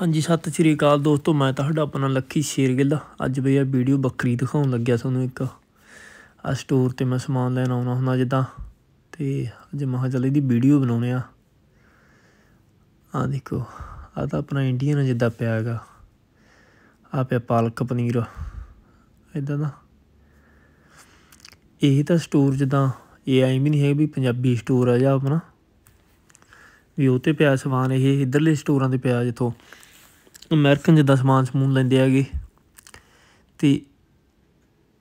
ਹਾਂਜੀ ਸਤਿ ਸ਼੍ਰੀ ਅਕਾਲ ਦੋਸਤੋ ਮੈਂ ਤੁਹਾਡਾ ਆਪਣਾ ਲੱਖੀ ਸ਼ੇਰਗਿੱਲ ਅੱਜ ਬਈ ਆ ਵੀਡੀਓ ਬੱਕਰੀ ਦਿਖਾਉਣ ਲੱਗਿਆ ਤੁਹਾਨੂੰ ਇੱਕ ਆ ਸਟੋਰ ਤੇ ਮੈਂ ਸਮਾਨ ਲੈਣ ਆਉਣਾ ਹੁੰਦਾ ਜਿੱਦਾਂ ਤੇ ਅੱਜ ਮਹਾ ਚੱਲੇ ਦੀ ਵੀਡੀਓ ਬਣਾਉਣੇ ਆ ਆ ਦੇਖੋ ਆ ਤਾਂ ਆਪਣਾ ਇੰਡੀਅਨ ਜਿੱਦਾਂ ਪਿਆ ਹੈਗਾ ਆ ਪਿਆ ਪਾਲਕ ਪਨੀਰ ਇਦਾਂ ਦਾ ਇਹ ਤਾਂ ਸਟੋਰ ਜਿੱਦਾਂ ਇਹ ਆਈ ਵੀ ਨਹੀਂ ਹੈ ਵੀ ਪੰਜਾਬੀ ਸਟੋਰ ਆ ਜਾਂ ਆਪਣਾ ਵੀ ਉਹ ਤੇ ਪਿਆ ਸਮਾਨ ਇਹ ਇਧਰਲੇ ਸਟੋਰਾਂ ਤੇ ਪਿਆ ਜਿੱਥੋਂ ਅਮਰੀਕਨ ਜਿੱਦਾਂ ਸਮਾਨ ਸਮੂਨ ਲੈਂਦੇ ਆਗੇ ਤੇ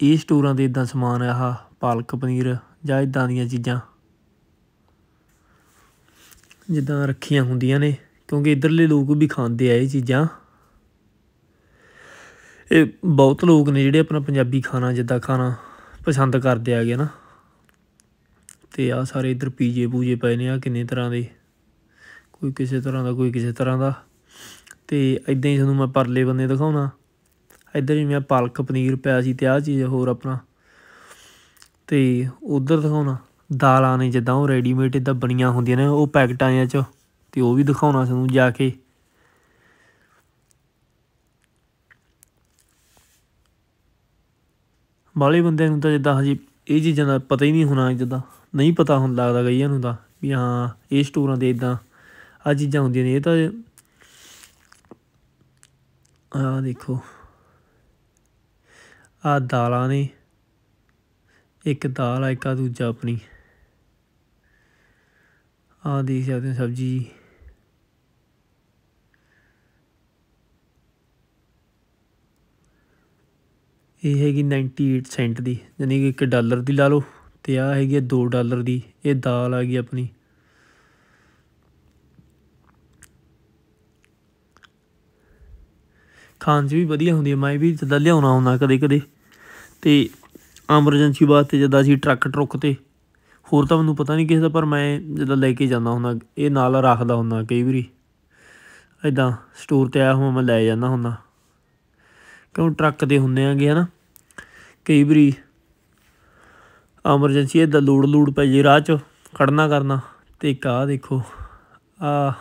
ਇਹ ਸਟੋਰਾਂ ਦੇ ਇਦਾਂ ਸਮਾਨ ਆਹ ਪਾਲਕ ਪਨੀਰ ਜਾਂ ਇਦਾਂ ਦੀਆਂ ਚੀਜ਼ਾਂ ਜਿੱਦਾਂ ਰੱਖੀਆਂ ਹੁੰਦੀਆਂ ਨੇ ਕਿਉਂਕਿ ਇਧਰਲੇ ਲੋਕ ਵੀ ਖਾਂਦੇ ਆ ਇਹ ਚੀਜ਼ਾਂ ਇਹ ਬਹੁਤ ਲੋਕ ਨੇ ਜਿਹੜੇ ਆਪਣਾ ਪੰਜਾਬੀ ਖਾਣਾ ਜਿੱਦਾਂ ਖਾਣਾ ਪਸੰਦ ਕਰਦੇ ਆ ਗਏ ਨਾ ਤੇ ਆ ਸਾਰੇ ਇਧਰ ਪੀਜੇ ਪੂਜੇ ਪਏ ਨੇ ਆ ਕਿੰਨੇ ਤਰ੍ਹਾਂ ਦੇ ਕੋਈ ਕਿਸੇ ਤਰ੍ਹਾਂ ਦਾ ਕੋਈ ਕਿਸੇ ਤਰ੍ਹਾਂ ਦਾ ਤੇ ਇਦਾਂ ਹੀ ਤੁਹਾਨੂੰ ਮੈਂ ਪਰਲੇ ਬੰਨੇ ਦਿਖਾਉਣਾ ਇੱਧਰ ਜਿਵੇਂ ਪਾਲਕ ਪਨੀਰ ਪਿਆ ਸੀ ਤੇ ਆਹ ਚੀਜ਼ ਹੋਰ ਆਪਣਾ ਤੇ ਉਧਰ ਦਿਖਾਉਣਾ ਦਾਲਾਂ ਨੇ ਜਿੱਦਾਂ ਉਹ ਰੈਡੀਮੇਡ ਇਦਾਂ ਬਣੀਆਂ ਹੁੰਦੀਆਂ ਨੇ ਉਹ ਪੈਕਟਾਂ ਆਂ ਚ ਤੇ ਉਹ ਵੀ ਦਿਖਾਉਣਾ ਤੁਹਾਨੂੰ ਜਾ ਕੇ ਬਾਲੇ ਬੰਦੇ ਨੂੰ ਤਾਂ ਜਿੱਦਾਂ ਹਜੇ ਇਹ ਚੀਜ਼ਾਂ ਦਾ ਪਤਾ ਹੀ ਨਹੀਂ ਹੋਣਾ ਜਿੱਦਾਂ ਨਹੀਂ ਪਤਾ ਹੁੰਦਾ ਲੱਗਦਾ ਗਈਆਂ ਨੂੰ ਤਾਂ ਵੀ ਹਾਂ ਇਹ ਸਟੋਰਾਂ ਦੇ ਇਦਾਂ ਆ ਚੀਜ਼ਾਂ ਹੁੰਦੀਆਂ ਨੇ ਇਹ ਤਾਂ ਆ ਦੇਖੋ ਆ ਦਾਲਾਂ ਨੇ ਇੱਕ ਦਾਲ ਆ ਇੱਕ ਆ ਦੂਜਾ ਆਪਣੀ ਆ ਦੀ ਸਕਦੇ ਸਬਜੀ ਇਹ ਹੈਗੀ 98 ਸੈਂਟ ਦੀ ਯਾਨੀ ਕਿ 1 ਡਾਲਰ ਦੀ ਲਾ ਲਓ ਤੇ ਆ ਹੈਗੀ 2 ਡਾਲਰ ਦੀ ਇਹ ਦਾਲ ਆ ਗਈ ਆਪਣੀ ਖਾਣ 'ਚ ਵੀ ਵਧੀਆ ਹੁੰਦੀ ਹੈ ਮੈਂ ਵੀ ਜਦ ਲਿਆਉਣਾ ਆਉਂਦਾ ਕਦੇ ਕਦੇ ਤੇ ਐਮਰਜੈਂਸੀ ਵਾਸਤੇ ਜਦ ਅਸੀਂ ਟਰੱਕ ਟਰੁੱਕ ਤੇ ਹੋਰ ਤਾਂ ਮੈਨੂੰ ਪਤਾ ਨਹੀਂ ਕਿਸੇ ਦਾ ਪਰ ਮੈਂ ਜਦ ਲੈ ਕੇ ਜਾਂਦਾ ਹੁੰਦਾ ਇਹ ਨਾਲ ਰੱਖਦਾ ਹੁੰਦਾ ਕਈ ਵਾਰੀ ਐਦਾਂ ਸਟੋਰ ਤੇ ਆਇਆ ਹੋਵਾਂ ਮੈਂ ਲੈ ਜਾਂਦਾ ਹੁੰਦਾ ਕਿਉਂ ਟਰੱਕ ਦੇ ਹੁੰਦੇ ਆਂਗੇ ਹਨਾ ਕਈ ਵਾਰੀ ਐਮਰਜੈਂਸੀ ਇਹਦਾ ਲੋੜ ਲੋੜ ਪੈ ਜੇ ਰਾਹ 'ਚ ਖੜਨਾ ਕਰਨਾ ਤੇ ਕਾ ਦੇਖੋ ਆ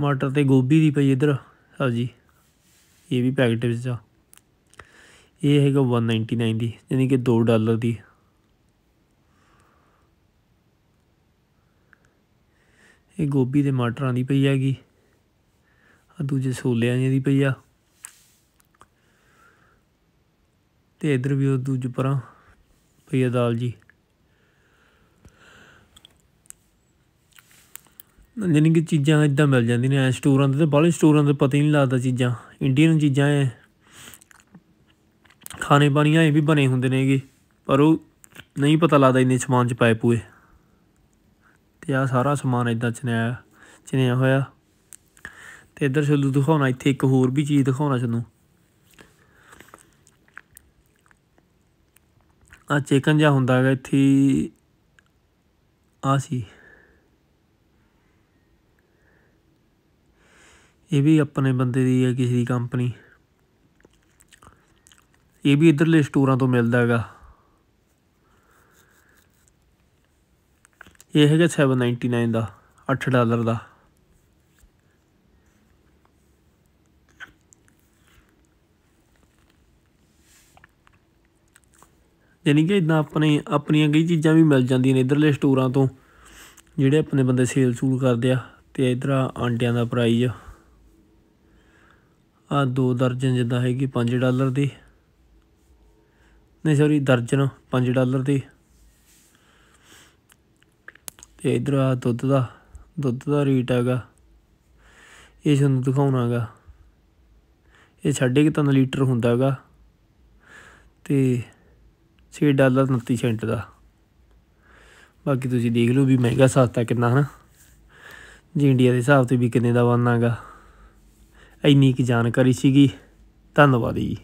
ਮਟਰ ਤੇ ਗੋਭੀ ਦੀ ਪਈ ਇਧਰ ਸਬਜੀ ਇਹ ਵੀ ਪੈਕਟ ਵਿੱਚ ਆ ਇਹ ਹੈਗਾ 199 ਦੀ ਯਾਨੀ ਕਿ 2 ਡਾਲਰ ਦੀ ਇਹ ਗੋਭੀ ਦੇ ਮਟਰਾਂ ਦੀ ਪਈ ਹੈਗੀ ਆ ਦੂਜੇ ਛੋਲਿਆਂ ਦੀ ਪਈ ਆ ਤੇ ਇਧਰ ਵੀ ਉਹ ਦੂਜੇ ਪਰਾਂ ਪਈ ਆ ਦਾਲ ਜੀ ਜਿਹਨਾਂ ਕਿ ਚੀਜ਼ਾਂ ਇਦਾਂ ਮਿਲ ਜਾਂਦੀਆਂ ਨੇ ਐ ਸਟੋਰਾਂ ਦੇ ਤੇ ਬਾਹਲੇ ਸਟੋਰਾਂ ਦੇ ਪਤਾ ਹੀ ਨਹੀਂ ਲੱਗਦਾ ਚੀਜ਼ਾਂ ਇੰਡੀਅਨ ਚੀਜ਼ਾਂ ਐ ਖਾਣੇ ਪਾਣੀਆਂ ਐ ਵੀ ਬਣੇ ਹੁੰਦੇ ਨੇਗੇ ਪਰ ਉਹ ਨਹੀਂ ਪਤਾ ਲੱਗਦਾ ਇੰਨੇ ਸਮਾਨ ਚ ਪਾਏ ਪੂਏ ਤੇ ਆ ਸਾਰਾ ਸਮਾਨ ਇਦਾਂ ਚਨਿਆ ਚਨਿਆ ਹੋਇਆ ਤੇ ਇੱਧਰ ਤੁਹਾਨੂੰ ਦਿਖਾਉਣਾ ਇੱਥੇ ਇੱਕ ਹੋਰ ਵੀ ਚੀਜ਼ ਦਿਖਾਉਣਾ ਤੁਹਾਨੂੰ ਆ ਚਿਕਨ ਜਾਂ ਹੁੰਦਾ ਹੈਗਾ ਇੱਥੇ ਆ ਸੀ ਇਹ ਵੀ ਆਪਣੇ ਬੰਦੇ ਦੀ ਹੈ ਕਿਸੇ ਦੀ ਕੰਪਨੀ ਇਹ ਵੀ ਇਧਰਲੇ ਸਟੋਰਾਂ ਤੋਂ ਮਿਲਦਾ ਹੈਗਾ ਇਹ ਹੈਗਾ 799 ਦਾ 8 ਡਾਲਰ ਦਾ ਯਾਨੀ ਕਿ ਇਦਾਂ ਆਪਣੇ ਆਪਣੀਆਂ ਕਈ ਚੀਜ਼ਾਂ ਵੀ ਮਿਲ ਜਾਂਦੀਆਂ ਨੇ ਇਧਰਲੇ ਸਟੋਰਾਂ ਤੋਂ ਜਿਹੜੇ ਆਪਣੇ ਬੰਦੇ ਸੇਲ ਸੂਲ ਕਰਦੇ ਆ ਤੇ ਇਧਰ ਆਂਡਿਆਂ ਦਾ ਪ੍ਰਾਈਜ਼ ਆ ਦੋ ਦਰਜਨ ਜਿੱਦਾਂ ਹੈਗੀ 5 ਡਾਲਰ ਦੀ ਨਹੀਂ ਸੌਰੀ ਦਰਜਨ 5 ਡਾਲਰ ਦੀ ਤੇ ਇਧਰ ਆ ਦੁੱਧ ਦਾ ਦੁੱਧ ਦਾ ਰੇਟ ਹੈਗਾ ਇਹ ਤੁਹਾਨੂੰ ਦਿਖਾਉਣਾਗਾ ਇਹ ਛੱਡੇ ਕਿ ਤਾਂ ਲੀਟਰ ਹੁੰਦਾ ਹੈਗਾ ਤੇ 6 ਡਾਲਰ 29 ਸੈਂਟ ਦਾ ਬਾਕੀ ਤੁਸੀਂ ਦੇਖ ਲਓ ਵੀ ਮਹਿੰਗਾ ਸਸਤਾ ਕਿੰਨਾ ਹਨਾ ਜੀ ਇੰਡੀਆ ਦੇ ਹਿਸਾਬ ਤੇ ਵੀ ਕਿੰਨੇ ਦਾ ਬਣਨਾਗਾ ਇੰਨੀ ਕੀ ਜਾਣਕਾਰੀ ਸੀਗੀ ਧੰਨਵਾਦ ਜੀ